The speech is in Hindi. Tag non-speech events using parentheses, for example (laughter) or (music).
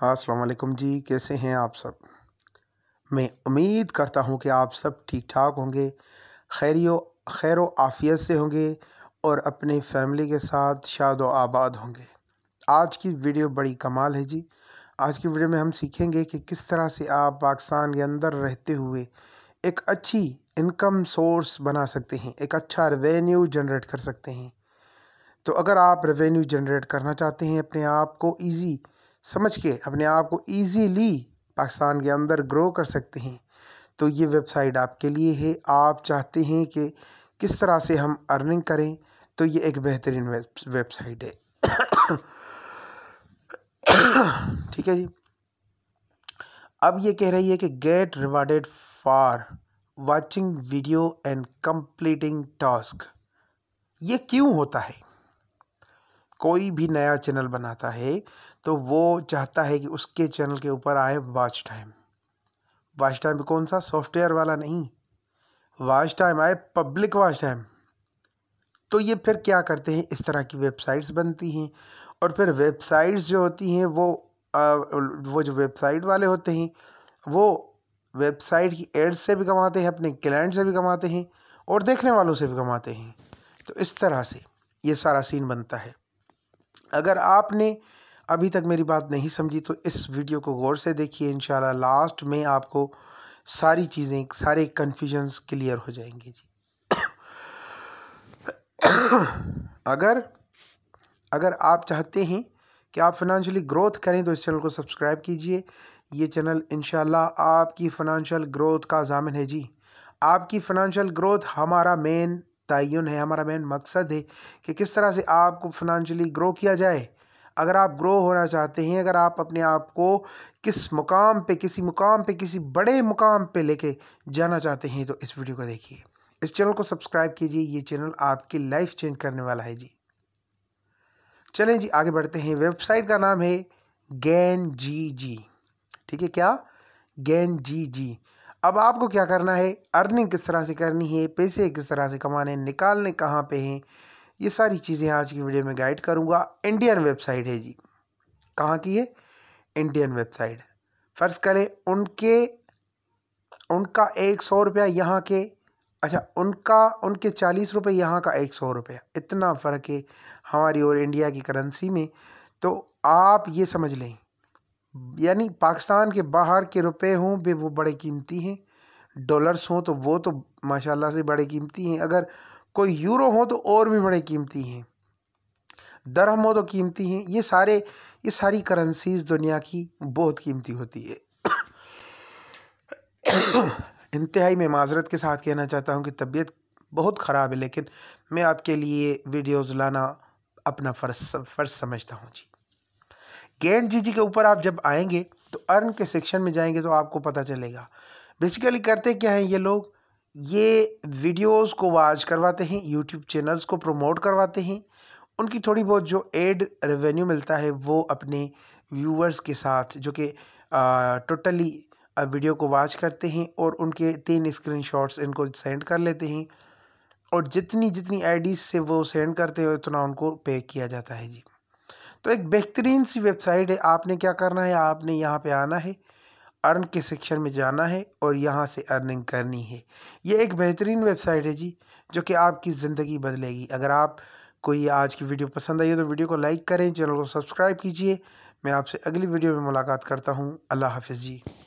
हाँ, असलकुम जी कैसे हैं आप सब मैं उम्मीद करता हूं कि आप सब ठीक ठाक होंगे खैरियो खैर आफियत से होंगे और अपने फैमिली के साथ शाद आबाद होंगे आज की वीडियो बड़ी कमाल है जी आज की वीडियो में हम सीखेंगे कि किस तरह से आप पाकिस्तान के अंदर रहते हुए एक अच्छी इनकम सोर्स बना सकते हैं एक अच्छा रेवेन्यू जनरेट कर सकते हैं तो अगर आप रेवेन्यू जनरेट करना चाहते हैं अपने आप को ईज़ी समझ के अपने आप को ईजीली पाकिस्तान के अंदर ग्रो कर सकते हैं तो ये वेबसाइट आपके लिए है आप चाहते हैं कि किस तरह से हम अर्निंग करें तो ये एक बेहतरीन वेबसाइट है ठीक है जी अब ये कह रही है कि get rewarded for watching video and completing task ये क्यों होता है कोई भी नया चैनल बनाता है तो वो चाहता है कि उसके चैनल के ऊपर आए वॉच टाइम वॉच टाइम कौन सा सॉफ्टवेयर वाला नहीं वॉच टाइम आए पब्लिक वॉच टाइम तो ये फिर क्या करते हैं इस तरह की वेबसाइट्स बनती हैं और फिर वेबसाइट्स जो होती हैं वो आ, वो जो वेबसाइट वाले होते हैं वो वेबसाइट की एड्स से भी कमाते हैं अपने क्लाइंट से भी कमाते हैं और देखने वालों से भी कमाते हैं तो इस तरह से ये सारा सीन बनता है अगर आपने अभी तक मेरी बात नहीं समझी तो इस वीडियो को गौर से देखिए इन लास्ट में आपको सारी चीज़ें सारे कन्फ्यूजन्स क्लियर हो जाएंगे जी (coughs) अगर अगर आप चाहते हैं कि आप फाइनेंशियली ग्रोथ करें तो इस चैनल को सब्सक्राइब कीजिए ये चैनल इन आपकी फिनंशियल ग्रोथ का जामिन है जी आपकी फिनंशियल ग्रोथ हमारा मेन तयन है हमारा मेन मकसद है कि किस तरह से आपको फिनंशली ग्रो किया जाए अगर आप ग्रो होना चाहते हैं अगर आप अपने आप को किस मुकाम पे किसी मुकाम पे किसी बड़े मुकाम पे लेके जाना चाहते हैं तो इस वीडियो को देखिए इस चैनल को सब्सक्राइब कीजिए ये चैनल आपकी लाइफ चेंज करने वाला है जी चलें जी आगे बढ़ते हैं वेबसाइट का नाम है गैन जी जी ठीक है क्या गैन जी जी अब आपको क्या करना है अर्निंग किस तरह से करनी है पैसे किस तरह से कमाने निकालने कहाँ पे हैं ये सारी चीज़ें आज की वीडियो में गाइड करूँगा इंडियन वेबसाइट है जी कहाँ की है इंडियन वेबसाइट फ़र्ज़ करें उनके उनका एक सौ रुपया यहाँ के अच्छा उनका उनके चालीस रुपये यहाँ का एक सौ रुपया इतना फ़र्क है हमारी और इंडिया की करेंसी में तो आप ये समझ लें यानी पाकिस्तान के बाहर के रुपए हों भी वो बड़े कीमती हैं डॉलर्स हों तो वो तो माशाल्लाह से बड़े कीमती हैं अगर कोई यूरो हो तो और भी बड़े कीमती हैं दरहम हो तो कीमती हैं ये सारे ये सारी करेंसीज दुनिया की बहुत कीमती होती है इंतहाई में माजरत के साथ कहना चाहता हूँ कि तबीयत बहुत ख़राब है लेकिन मैं आपके लिए वीडियोज़ लाना अपना फ़र्ज फ़र्ज समझता हूँ जी गेंद जी जी के ऊपर आप जब आएंगे तो अर्न के सेक्शन में जाएंगे तो आपको पता चलेगा बेसिकली करते क्या हैं ये लोग ये वीडियोस को वाज करवाते हैं यूट्यूब चैनल्स को प्रमोट करवाते हैं उनकी थोड़ी बहुत जो एड रेवेन्यू मिलता है वो अपने व्यूअर्स के साथ जो कि टोटली वीडियो को वाच करते हैं और उनके तीन स्क्रीन इनको सेंड कर लेते हैं और जितनी जितनी आईडी से वो सेंड करते हैं उतना उनको पे किया जाता है जी तो एक बेहतरीन सी वेबसाइट है आपने क्या करना है आपने यहाँ पे आना है अर्न के सेक्शन में जाना है और यहाँ से अर्निंग करनी है ये एक बेहतरीन वेबसाइट है जी जो कि आपकी ज़िंदगी बदलेगी अगर आप कोई आज की वीडियो पसंद आई है तो वीडियो को लाइक करें चैनल को सब्सक्राइब कीजिए मैं आपसे अगली वीडियो में मुलाकात करता हूँ अल्लाह हाफिज़ जी